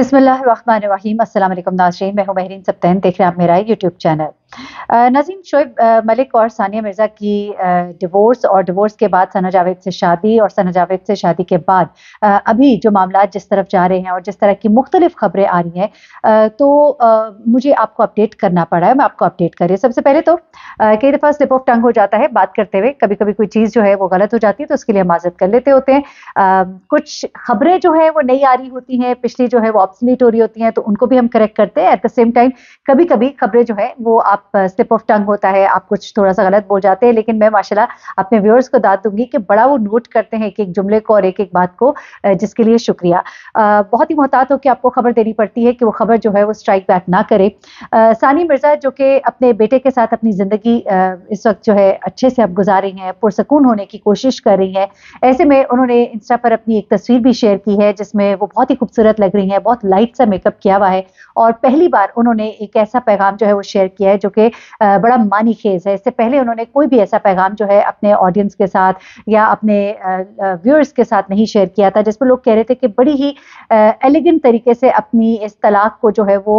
अस्सलाम वालेकुम नाजरीन मैं हूं महरीन सप्तैन देख रहे हैं आप मेरा यूट्यूब चैनल नजीम शोब मलिक और सानिया मिर्ज़ा की डिवोर्स और डिवोर्स के बाद सना जावेद से शादी और सना जावेद से शादी के बाद अभी जो मामला जिस तरफ जा रहे हैं और जिस तरह की मुख्तलिफ खबरें आ रही हैं तो मुझे आपको अपडेट करना पड़ा है मैं आपको अपडेट कर रही हूँ सबसे पहले तो कई दफ़ा स्लिप ऑफ टंग हो जाता है बात करते हुए कभी कभी कोई चीज़ जो है वो गलत हो जाती है तो उसके लिए हमाजत कर लेते होते हैं कुछ खबरें जो है वो नई आ रही होती हैं पिछली जो है वो ऑप्सलीट हो रही होती हैं तो उनको भी हम करेक्ट करते हैं एट द सेम टाइम कभी कभी खबरें जो है वो आप आप स्लिप ऑफ टंग होता है आप कुछ थोड़ा सा गलत बोल जाते हैं लेकिन मैं माशाल्लाह अपने व्यूअर्स को दाद दूंगी कि बड़ा वो नोट करते हैं एक एक जुमले को और एक एक बात को जिसके लिए शुक्रिया बहुत ही मोहतात होकर आपको खबर देनी पड़ती है कि वो खबर जो है वो स्ट्राइक बैक ना करे सानी मिर्जा जो कि अपने बेटे के साथ अपनी ज़िंदगी इस वक्त जो है अच्छे से अब गुजार रही हैं पुरसकून होने की कोशिश कर रही हैं ऐसे में उन्होंने इंस्टा पर अपनी एक तस्वीर भी शेयर की है जिसमें वो बहुत ही खूबसूरत लग रही हैं बहुत लाइट सा मेकअप किया हुआ है और पहली बार उन्होंने एक ऐसा पैगाम जो है वो शेयर किया है जो कि बड़ा मानी खेज है इससे पहले उन्होंने कोई भी ऐसा पैगाम जो है अपने ऑडियंस के साथ या अपने व्यूअर्स के साथ नहीं शेयर किया था जिसमें लोग कह रहे थे कि बड़ी ही एलिगेंट तरीके से अपनी इस तलाक को जो है वो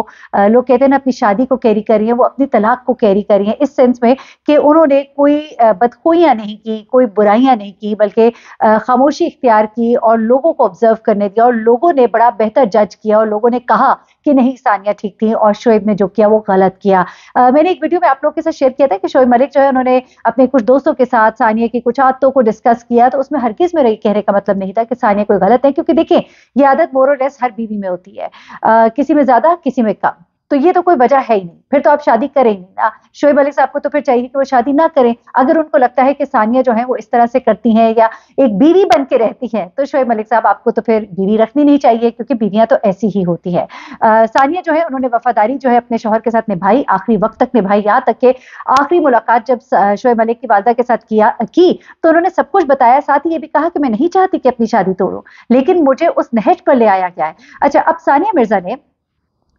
लोग कहते हैं ना अपनी शादी को कैरी करी है वो अपनी तलाक को कैरी करी है इस सेंस में कि उन्होंने कोई बदखोइयाँ नहीं की कोई बुराइयाँ नहीं की बल्कि खामोशी इख्तियार की और लोगों को ऑब्जर्व करने दिया और लोगों ने बड़ा बेहतर जज किया और लोगों ने कहा कि नहीं सानिया ठीक थी और शोएब ने जो किया वो गलत किया आ, मैंने एक वीडियो में आप लोगों के साथ शेयर किया था कि शोएब मलिक जो है उन्होंने अपने कुछ दोस्तों के साथ सानिया की कुछ आदतों को डिस्कस किया तो उसमें हर किस में कहने का मतलब नहीं था कि सानिया कोई गलत है क्योंकि देखिए ये आदत मोरलेस हर बीवी में होती है आ, किसी में ज्यादा किसी में कम तो ये तो कोई वजह है ही नहीं फिर तो आप शादी करें ही ना शोएब अली साहब को तो फिर चाहिए कि वो शादी ना करें अगर उनको लगता है कि सानिया जो है वो इस तरह से करती हैं या एक बीवी बन के रहती है तो शोएब मलिक साहब आपको तो फिर बीवी रखनी नहीं चाहिए क्योंकि बीवियां तो ऐसी ही होती है आ, सानिया जो है उन्होंने वफादारी जो है अपने शोहर के साथ निभाई आखिरी वक्त तक निभाई यहाँ तक कि आखिरी मुलाकात जब शोएब मलिक की वालदा के साथ किया की तो उन्होंने सब कुछ बताया साथ ही ये भी कहा कि मैं नहीं चाहती कि अपनी शादी तोड़ू लेकिन मुझे उस नहज पर ले आया गया है अच्छा अब सानिया मिर्जा ने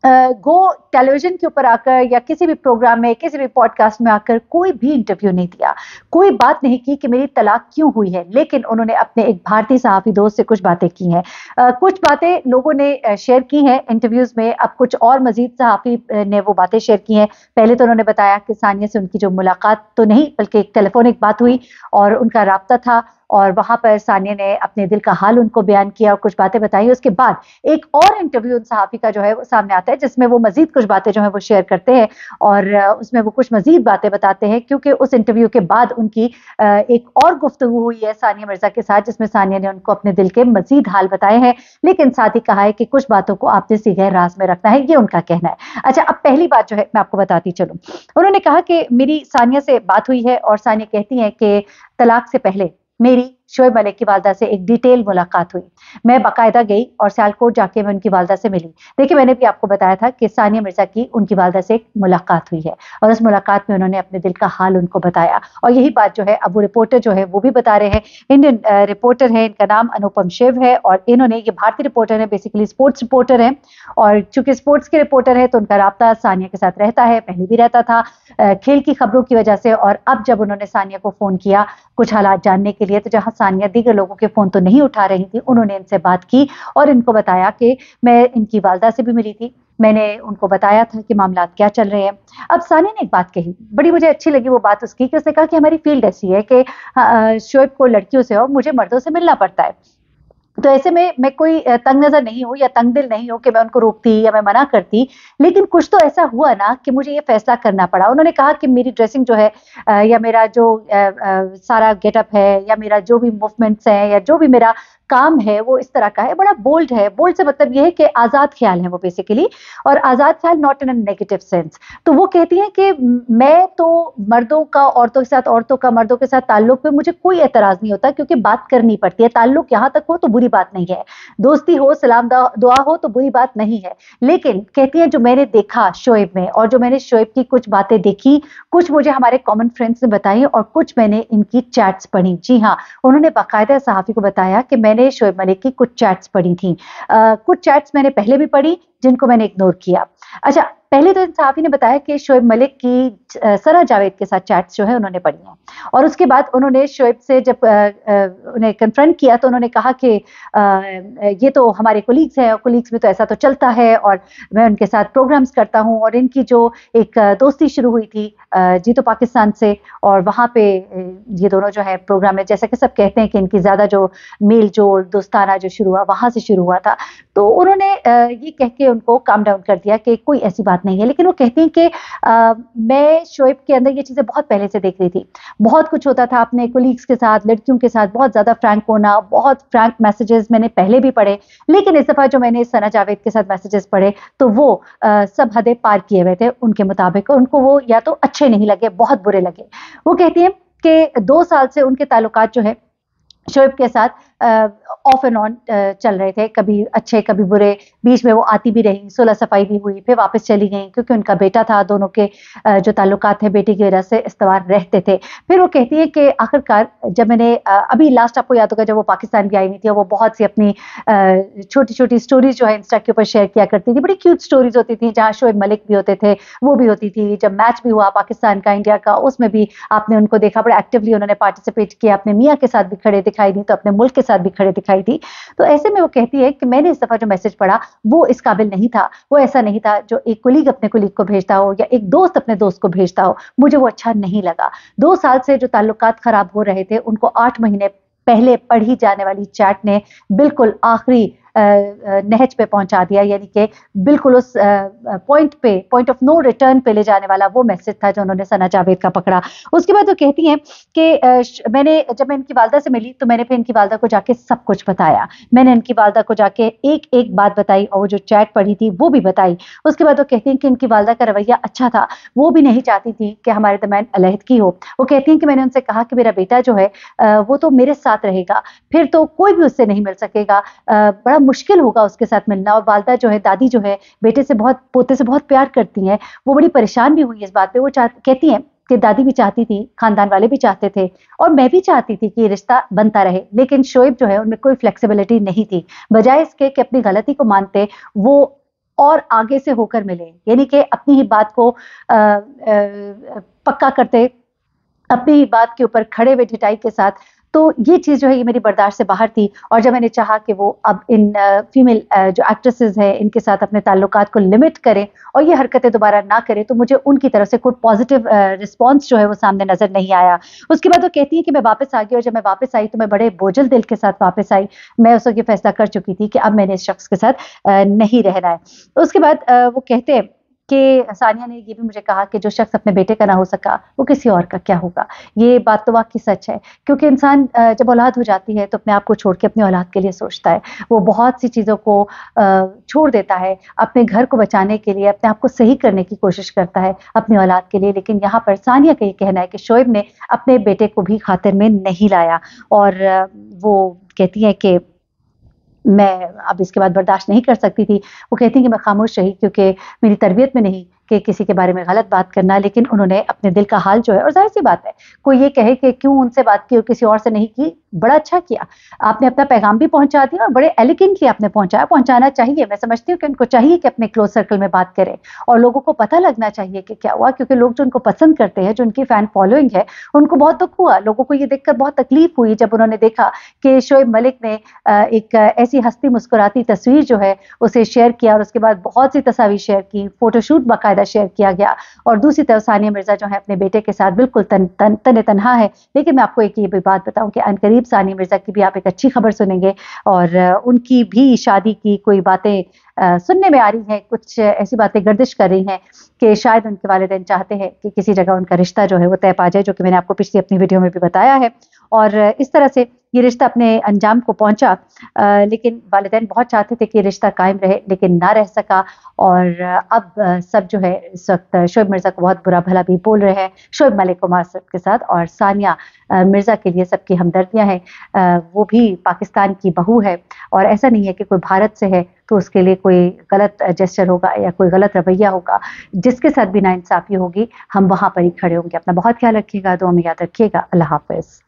गो टेलीविजन के ऊपर आकर या किसी भी प्रोग्राम में किसी भी पॉडकास्ट में आकर कोई भी इंटरव्यू नहीं दिया कोई बात नहीं की कि मेरी तलाक क्यों हुई है लेकिन उन्होंने अपने एक भारतीय सहाफी दोस्त से कुछ बातें की हैं कुछ बातें लोगों ने शेयर की हैं इंटरव्यूज में अब कुछ और मजीद सहाफी ने वो बातें शेयर की हैं पहले तो उन्होंने बताया कि सानिया से उनकी जो मुलाकात तो नहीं बल्कि एक टेलीफोनिक बात हुई और उनका रबता था और वहां पर सानिया ने अपने दिल का हाल उनको बयान किया और कुछ बातें बताई उसके बाद एक और इंटरव्यू उन सहाफ़ी का जो है वो सामने आता है जिसमें वो मज़ीद कुछ बातें जो है वो शेयर करते हैं और उसमें वो कुछ मज़ीद बातें बताते हैं क्योंकि उस इंटरव्यू के बाद उनकी एक और गुफ्तु हुई है सानिया मिर्ज़ा के साथ जिसमें सानिया ने उनको अपने दिल के मज़ीद हाल बताए हैं लेकिन साथ ही कहा है कि कुछ बातों को आपने सीधे राज में रखना है ये उनका कहना है अच्छा अब पहली बात जो है मैं आपको बताती चलूँ उन्होंने कहा कि मेरी सानिया से बात हुई है और सानिया कहती हैं कि तलाक से पहले मेरी शोएब मलिक की वालदा से एक डिटेल मुलाकात हुई मैं बाकायदा गई और सियालकोट जाके मैं उनकी वालदा से मिली देखिए मैंने भी आपको बताया था कि सानिया मिर्जा की उनकी वालदा से एक मुलाकात हुई है और उस मुलाकात में उन्होंने अपने दिल का हाल उनको बताया और यही बात जो है अब वो रिपोर्टर जो है वो भी बता रहे हैं इंडियन रिपोर्टर है इनका नाम अनुपम शिव है और इन्होंने ये भारतीय रिपोर्टर है बेसिकली स्पोर्ट्स रिपोर्टर है और चूंकि स्पोर्ट्स के रिपोर्टर है तो उनका रबता सानिया के साथ रहता है पहले भी रहता था खेल की खबरों की वजह से और अब जब उन्होंने सानिया को फोन किया कुछ हालात जानने के लिए तो जहाँ सानिया दीगर लोगों के फ़ोन तो नहीं उठा रही थी उन्होंने इनसे बात की और इनको बताया कि मैं इनकी वालदा से भी मिली थी मैंने उनको बताया था कि मामला क्या चल रहे हैं अब सानिया ने एक बात कही बड़ी मुझे अच्छी लगी वो बात उसकी कि उसने कहा कि हमारी फील्ड ऐसी है कि हाँ, शोएब को लड़कियों से और मुझे मर्दों से मिलना पड़ता है तो ऐसे में मैं कोई तंग नज़र नहीं हूँ या तंग दिल नहीं हूँ कि मैं उनको रोकती या मैं मना करती लेकिन कुछ तो ऐसा हुआ ना कि मुझे ये फैसला करना पड़ा उन्होंने कहा कि मेरी ड्रेसिंग जो है या मेरा जो सारा गेटअप है या मेरा जो भी मूवमेंट्स हैं या जो भी मेरा काम है वो इस तरह का है बड़ा बोल्ड है बोल्ड से मतलब ये है कि आज़ाद ख्याल है वो बेसिकली और आज़ाद ख्याल नॉट इन नेगेटिव सेंस तो वो कहती है कि मैं तो मर्दों का औरतों के साथ औरतों का मर्दों के साथ ताल्लुक पे मुझे कोई एतराज़ नहीं होता क्योंकि बात करनी पड़ती है ताल्लुक यहां तक हो तो बुरी बात नहीं है दोस्ती हो सलाम दुआ हो तो बुरी बात नहीं है लेकिन कहती है जो मैंने देखा शोएब में और जो मैंने शोएब की कुछ बातें देखी कुछ मुझे हमारे कॉमन फ्रेंड्स ने बताई और कुछ मैंने इनकी चैट्स पढ़ी जी हाँ उन्होंने बाकायदा सहाफ़ी को बताया कि मैंने मैंने शोएब मलिक की कुछ चैट्स पढ़ी थी कुछ चैट्स मैंने पहले भी पढ़ी जिनको मैंने इग्नोर किया अच्छा पहले तो इंसाफी ने बताया कि शोएब मलिक की सरा जावेद के साथ चैट्स जो है उन्होंने पढ़ी हैं और उसके बाद उन्होंने शोएब से जब उन्हें कन्फ्रंट किया तो उन्होंने कहा कि ये तो हमारे कोलीग्स हैं और कोलीग्स में तो ऐसा तो चलता है और मैं उनके साथ प्रोग्राम्स करता हूँ और इनकी जो एक दोस्ती शुरू हुई थी जी तो पाकिस्तान से और वहाँ पे ये दोनों जो है प्रोग्राम में जैसा कि सब कहते हैं कि इनकी ज़्यादा जो मेल जोल दोस्ताना जो शुरू हुआ वहाँ से शुरू हुआ था तो उन्होंने ये कह के उनको काम डाउन कर दिया कि कोई ऐसी बात नहीं है लेकिन वो कहती हैं कि आ, मैं शोएब के अंदर ये चीज़ें बहुत पहले से देख रही थी बहुत कुछ होता था अपने कोलीग्स के साथ लड़कियों के साथ बहुत ज़्यादा फ्रैंक होना बहुत फ्रैंक मैसेजेस मैंने पहले भी पढ़े लेकिन इस दफ़ा जो मैंने सना जावेद के साथ मैसेजेस पढ़े तो वो आ, सब हदें पार किए हुए थे उनके मुताबिक उनको वो या तो अच्छे नहीं लगे बहुत बुरे लगे वो कहती हैं कि दो साल से उनके ताल्लुक जो है शोएब के साथ ऑफ एंड ऑन चल रहे थे कभी अच्छे कभी बुरे बीच में वो आती भी रही सुलह सफाई भी हुई फिर वापस चली गई क्योंकि उनका बेटा था दोनों के जो ताल्लुक थे बेटी की वजह से इस्तेवार रहते थे फिर वो कहती है कि आखिरकार जब मैंने अभी लास्ट आपको याद होगा जब वो पाकिस्तान भी आई हुई थी वो बहुत सी अपनी छोटी छोटी स्टोरीज जो है इंस्टा के ऊपर शेयर किया करती थी बड़ी क्यूट स्टोरीज होती थी जहाँ शोएब मलिक भी होते थे वो भी होती थी जब मैच भी हुआ पाकिस्तान का इंडिया का उसमें भी आपने उनको देखा बड़े एक्टिवली उन्होंने पार्टिसिपेट किया अपने मियाँ के साथ भी खड़े थे दिखाई दी तो अपने मुल्क के साथ भी खड़े दिखाई दी तो ऐसे में वो कहती है कि मैंने इस दफ़ा जो मैसेज पढ़ा वो इस काबिल नहीं था वो ऐसा नहीं था जो एक कुलीग अपने कुलीग को भेजता हो या एक दोस्त अपने दोस्त को भेजता हो मुझे वो अच्छा नहीं लगा दो साल से जो ताल्लुक ख़राब हो रहे थे उनको आठ महीने पहले पढ़ी जाने वाली चैट ने बिल्कुल आखिरी नहज पे पहुंचा दिया यानी कि बिल्कुल उस पॉइंट पे पॉइंट ऑफ नो रिटर्न पे ले जाने वाला वो मैसेज था जो उन्होंने सना जावेद का पकड़ा उसके बाद वो कहती हैं कि मैंने जब मैं इनकी वालदा से मिली तो मैंने फिर इनकी वालदा को जाके सब कुछ बताया मैंने इनकी वालदा को जाके एक एक बात बताई और वो जो चैट पढ़ी थी वो भी बताई उसके बाद वो कहती हैं कि इनकी वालदा का रवैया अच्छा था वो भी नहीं चाहती थी कि हमारे दरमियान अलहदगी हो वो कहती हैं कि मैंने उनसे कहा कि मेरा बेटा जो है वो तो मेरे साथ रहेगा फिर तो कोई भी उससे नहीं मिल सकेगा बड़ा मुश्किल होगा उसके साथ मिलना और वालदा जो है दादी जो है बेटे से बहुत पोते से बहुत प्यार करती हैं वो बड़ी परेशान भी हुई इस बात पे वो कहती हैं कि दादी भी चाहती थी खानदान वाले भी चाहते थे और मैं भी चाहती थी कि ये रिश्ता बनता रहे लेकिन शोएब जो है उनमें कोई फ्लेक्सिबिलिटी नहीं थी बजाय इसके कि अपनी गलती को मानते वो और आगे से होकर मिले यानी कि अपनी ही बात को आ, आ, पक्का करते अपनी ही बात के ऊपर खड़े हुए ढिटाई के साथ तो ये चीज़ जो है ये मेरी बर्दाश्त से बाहर थी और जब मैंने चाहा कि वो अब इन फीमेल जो एक्ट्रेसेस हैं इनके साथ अपने ताल्लुक को लिमिट करें और ये हरकतें दोबारा ना करें तो मुझे उनकी तरफ से कोई पॉजिटिव रिस्पॉन्स जो है वो सामने नज़र नहीं आया उसके बाद वो कहती है कि मैं वापस आ गई और जब मैं वापस आई तो मैं बड़े बोझल दिल के साथ वापस आई मैं उस वक्त ये फैसला कर चुकी थी कि अब मैंने इस शख्स के साथ नहीं रहना है उसके बाद वो कहते हैं कि सानिया ने ये भी मुझे कहा कि जो शख्स अपने बेटे का ना हो सका वो किसी और का क्या होगा ये बात तो वाकई सच है क्योंकि इंसान जब औलाद हो जाती है तो अपने आप को छोड़ के अपनी औलाद के लिए सोचता है वो बहुत सी चीज़ों को छोड़ देता है अपने घर को बचाने के लिए अपने आप को सही करने की कोशिश करता है अपनी औलाद के लिए लेकिन यहाँ पर सानिया का ये कहना है कि शोएब ने अपने बेटे को भी खातिर में नहीं लाया और वो कहती है कि मैं अब इसके बाद बर्दाश्त नहीं कर सकती थी वो कहती कि मैं खामोश रही क्योंकि मेरी तरबियत में नहीं कि किसी के बारे में गलत बात करना लेकिन उन्होंने अपने दिल का हाल जो है और जाहिर सी बात है कोई ये कहे कि क्यों उनसे बात की और किसी और से नहीं की बड़ा अच्छा किया आपने अपना पैगाम भी पहुंचा दिया और बड़े एलिगेंटली आपने पहुंचाया पहुंचाना चाहिए मैं समझती हूँ कि उनको चाहिए कि अपने क्लोज सर्कल में बात करें और लोगों को पता लगना चाहिए कि क्या हुआ क्योंकि लोग जो उनको पसंद करते हैं जो उनकी फैन फॉलोइंग है उनको बहुत दुख हुआ लोगों को ये देखकर बहुत तकलीफ हुई जब उन्होंने देखा कि शोएब मलिक ने एक ऐसी हस्ती मुस्कुराती तस्वीर जो है उसे शेयर किया और उसके बाद बहुत सी तस्वीर शेयर की फोटोशूट बका फ़ायदा शेयर किया गया और दूसरी तरफ सानिया मिर्ज़ा जो है अपने बेटे के साथ बिल्कुल तन तन तन तनहा है लेकिन मैं आपको एक ये भी बात बताऊँ कि अनकरीब सानिया मिर्ज़ा की भी आप एक अच्छी खबर सुनेंगे और उनकी भी शादी की कोई बातें सुनने में आ रही हैं कुछ ऐसी बातें गर्दिश कर रही हैं कि शायद उनके वालदेन चाहते हैं कि किसी जगह उनका रिश्ता जो है वो तय पा जाए जो कि मैंने आपको पिछली अपनी वीडियो में भी बताया है और इस तरह से ये रिश्ता अपने अंजाम को पहुंचा आ, लेकिन वालदे बहुत चाहते थे कि रिश्ता कायम रहे लेकिन ना रह सका और अब सब जो है इस वक्त शोएब मिर्ज़ा को बहुत बुरा भला भी बोल रहे हैं शोएब मलिक कुमार के साथ और सानिया मिर्ज़ा के लिए सबकी हमदर्दियाँ हैं वो भी पाकिस्तान की बहू है और ऐसा नहीं है कि कोई भारत से है तो उसके लिए कोई गलत जेस्टर होगा या कोई गलत रवैया होगा जिसके साथ भी नाइंसाफ़ी होगी हम वहाँ पर ही खड़े होंगे अपना बहुत ख्याल रखिएगा दो हमें याद रखिएगा अल्लाह हाफिज़